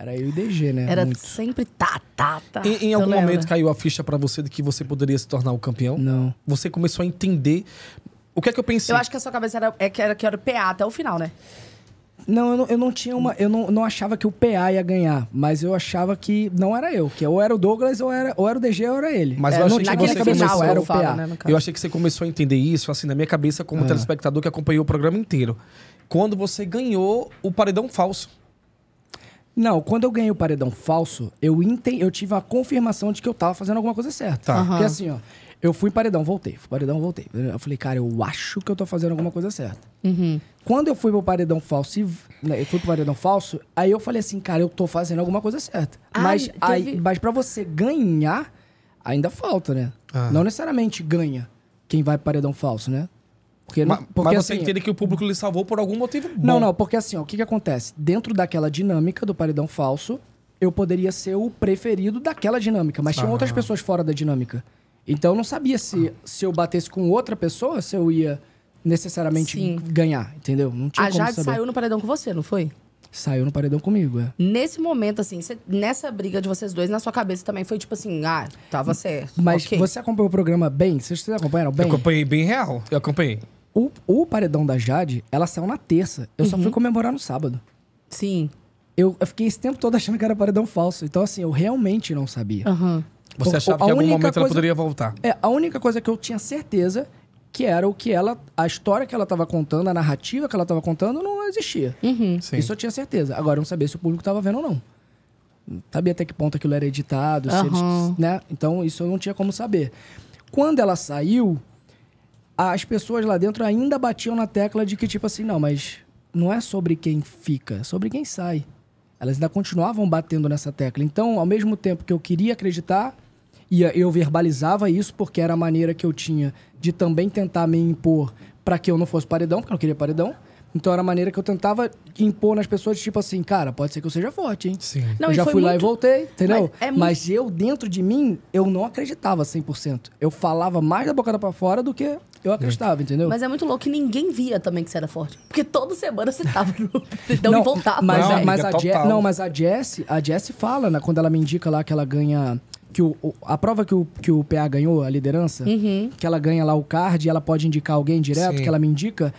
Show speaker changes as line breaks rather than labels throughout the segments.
Era eu e DG, né? Era Muito. sempre tá, tá, tá. em algum momento caiu a ficha para você de que você poderia se tornar o campeão? Não. Você começou a entender. O que é que eu pensei? Eu acho que a sua cabeça era, é que era, que era PA até o final, né? Não, eu não, eu não tinha uma. Eu não, não achava que o PA ia ganhar, mas eu achava que não era eu, que ou era o Douglas, ou era, ou era o DG, ou era ele. Mas é, eu achei não, que você começou, final, era o PA. né, eu achei que você começou a entender isso, assim, na minha cabeça, como ah. telespectador que acompanhou o programa inteiro. Quando você ganhou o paredão falso. Não, quando eu ganhei o paredão falso, eu, ente... eu tive a confirmação de que eu tava fazendo alguma coisa certa. Tá. Uhum. Porque assim, ó, eu fui paredão, voltei. Fui paredão, voltei. Eu falei, cara, eu acho que eu tô fazendo alguma coisa certa. Uhum. Quando eu fui pro paredão falso, e, né, eu fui pro paredão falso, aí eu falei assim, cara, eu tô fazendo alguma coisa certa. Ah, mas, teve... aí, mas pra você ganhar, ainda falta, né? Ah. Não necessariamente ganha quem vai pro paredão falso, né? Porque, mas, porque, mas você assim, entende que o público lhe salvou por algum motivo bom. Não, não, porque assim, ó, o que, que acontece? Dentro daquela dinâmica do paredão falso, eu poderia ser o preferido daquela dinâmica, mas ah. tinham outras ah. pessoas fora da dinâmica. Então eu não sabia se, se eu batesse com outra pessoa, se eu ia necessariamente Sim. ganhar, entendeu? Não tinha A Jade saber. saiu no paredão com você, não foi? Saiu no paredão comigo, é. Nesse momento, assim, cê, nessa briga de vocês dois, na sua cabeça também foi tipo assim, ah, tava certo. Mas okay. você acompanhou o programa bem? Vocês acompanharam bem? Eu acompanhei bem real. Eu acompanhei. O, o paredão da Jade, ela saiu na terça. Eu uhum. só fui uhum. comemorar no sábado. Sim. Eu, eu, fiquei esse tempo todo achando que era paredão falso. Então, assim, eu realmente não sabia. Uhum. Você achava o, que em algum momento coisa, ela poderia voltar? É, a única coisa que eu tinha certeza que era o que ela. A história que ela estava contando, a narrativa que ela estava contando, não existia. Uhum. Isso eu tinha certeza. Agora, eu não sabia se o público estava vendo ou não. Sabia até que ponto aquilo era editado, uhum. eles, né? Então, isso eu não tinha como saber. Quando ela saiu, as pessoas lá dentro ainda batiam na tecla de que, tipo assim, não, mas não é sobre quem fica, é sobre quem sai. Elas ainda continuavam batendo nessa tecla. Então, ao mesmo tempo que eu queria acreditar, e eu verbalizava isso porque era a maneira que eu tinha de também tentar me impor para que eu não fosse paredão, porque eu não queria paredão. Então era a maneira que eu tentava impor nas pessoas, tipo assim, cara, pode ser que eu seja forte, hein? Sim. Não, eu já fui muito... lá e voltei, entendeu? Mas, é muito... Mas, eu, dentro de mim, eu não acreditava 100%. Eu falava mais da bocada para fora do que eu acreditava, entendeu? Mas é muito louco que ninguém via também que você era forte. Porque toda semana você tava no então não, voltava. Mas, não, né? mas, a Je... não, mas a Jess, a Jess fala, né, quando ela me indica lá que ela ganha que o, a prova que o, que o PA ganhou, a liderança, uhum. que ela ganha lá o card e ela pode indicar alguém direto, Sim. que ela me indica,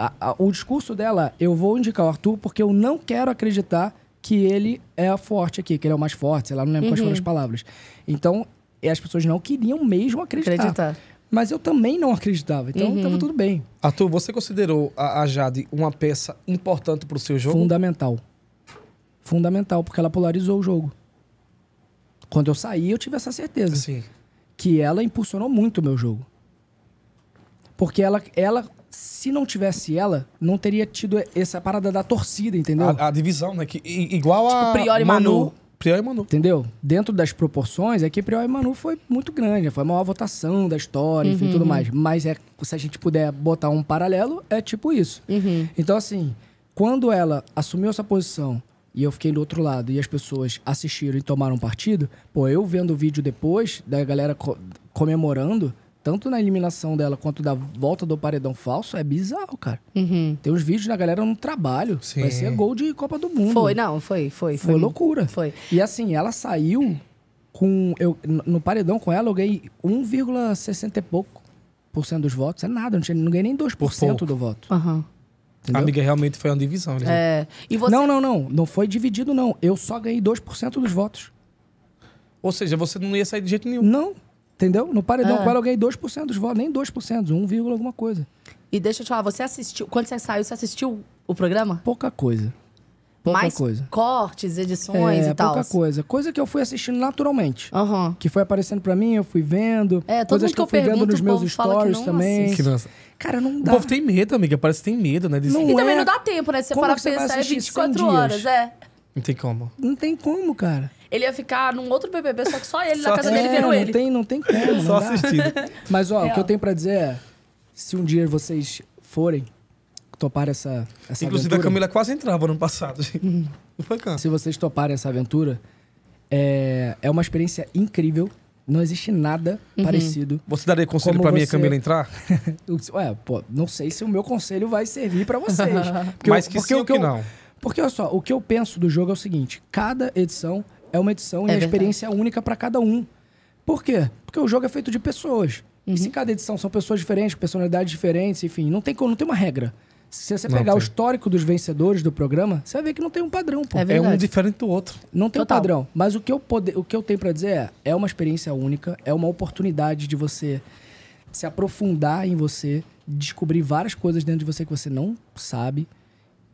a, a, o discurso dela, eu vou indicar o Arthur porque eu não quero acreditar que ele é forte aqui, que ele é o mais forte, sei lá, não lembro uhum. quais foram as uhum. palavras. Então, as pessoas não queriam mesmo acreditar. acreditar. Mas eu também não acreditava, então estava uhum. tudo bem. Arthur, você considerou a, a Jade uma peça importante para o seu jogo? Fundamental. Fundamental, porque ela polarizou o jogo. Quando eu saí, eu tive essa certeza. Sim. Que ela impulsionou muito o meu jogo. Porque ela, ela se não tivesse ela, não teria tido essa parada da torcida, entendeu? A, a divisão, né? Que, igual tipo, a. Priori Manu. Manu. Prior e Manu. Entendeu? Dentro das proporções, é que Prior e Manu foi muito grande, né? foi a maior votação da história, uhum. enfim, tudo uhum. mais. Mas é, se a gente puder botar um paralelo, é tipo isso. Uhum. Então, assim, quando ela assumiu essa posição e eu fiquei do outro lado e as pessoas assistiram e tomaram partido, pô, eu vendo o vídeo depois da galera co comemorando, tanto na eliminação dela quanto da volta do paredão falso, é bizarro, cara. Uhum. Tem uns vídeos da galera no trabalho. Sim. Vai ser gol de Copa do Mundo. Foi, não, foi, foi. Foi, foi loucura. Foi. E assim, ela saiu com. Eu, no paredão com ela, eu ganhei 1,60 e pouco por cento dos votos. É nada, não, tinha, não ganhei nem 2% do voto. Uhum. Entendeu? Amiga, realmente foi uma divisão. Né? É. E você... Não, não, não. Não foi dividido, não. Eu só ganhei 2% dos votos. Ou seja, você não ia sair de jeito nenhum. Não. Entendeu? No paredão é. com ela eu ganhei 2% dos votos, nem 2%, 1, alguma coisa. E deixa eu te falar, você assistiu, quando você saiu, você assistiu o programa? Pouca coisa. Pouca Mais coisa. cortes, edições é, e tal. Pouca coisa. Coisa que eu fui assistindo naturalmente. Uhum. Que foi aparecendo para mim, eu fui vendo. É, todo coisas mundo que eu, fui pergunto, vendo nos meus stories também. Cara, não dá. O povo tem medo, amiga. Parece que tem medo, né? De... Não e é... também não dá tempo, né? Você como parar pensar, é 24 horas, é. Não tem como. Não tem como, cara ele ia ficar num outro BBB, só que só ele só na casa é, dele vendo ele. Tem, não tem como. Não só dá. assistindo. Mas, ó, o que eu é. tenho pra dizer é: se um dia vocês forem topar essa, essa Inclusive, aventura, a Camila quase entrava no ano passado. Uhum. Não foi canto. Se vocês toparem essa aventura, é, é uma experiência incrível. Não existe nada uhum. parecido. Você daria conselho para mim, você... Camila, entrar? Ué, pô, não sei se o meu conselho vai servir para vocês. Mas que porque sim que não. Porque, olha só, o que eu penso do jogo é o seguinte. Cada edição é uma edição e é uma experiência é única para cada um. Por quê? Porque o jogo é feito de pessoas. Uhum. E se uhum. cada edição são pessoas diferentes, personalidades diferentes, enfim, não tem, não tem uma regra. Se você pegar o histórico dos vencedores do programa, você vai ver que não tem um padrão. Pô. É, é um diferente do outro. Não tem Total. um padrão. Mas o que eu, pode, o que eu tenho para dizer é: é uma experiência única, é uma oportunidade de você se aprofundar em você, descobrir várias coisas dentro de você que você não sabe.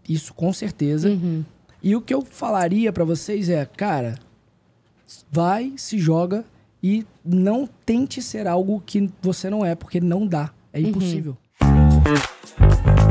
Isso com certeza. Uhum. E o que eu falaria para vocês é, cara, Vai, se joga e não tente ser algo que você não é, porque não dá. É uhum. impossível. Uhum.